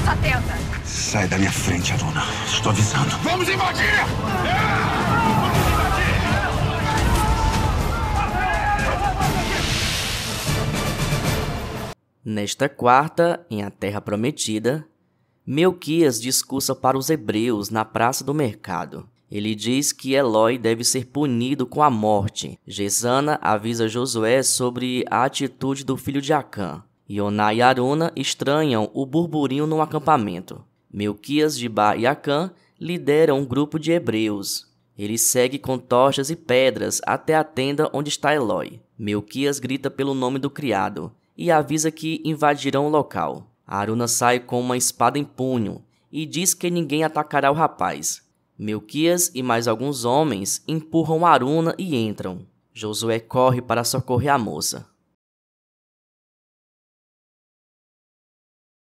coisa Sai da minha frente, Aluna. Estou avisando. Vamos invadir! Nesta quarta, em A Terra Prometida, Melquias discursa para os hebreus na praça do mercado. Ele diz que Eloy deve ser punido com a morte. Gesana avisa Josué sobre a atitude do filho de Acã. Yoná e Aruna estranham o burburinho no acampamento. Melquias, Jibá e Acã lideram um grupo de hebreus. Ele segue com tochas e pedras até a tenda onde está Elói. Melquias grita pelo nome do criado e avisa que invadirão o local. Aruna sai com uma espada em punho e diz que ninguém atacará o rapaz. Melquias e mais alguns homens empurram Aruna e entram. Josué corre para socorrer a moça.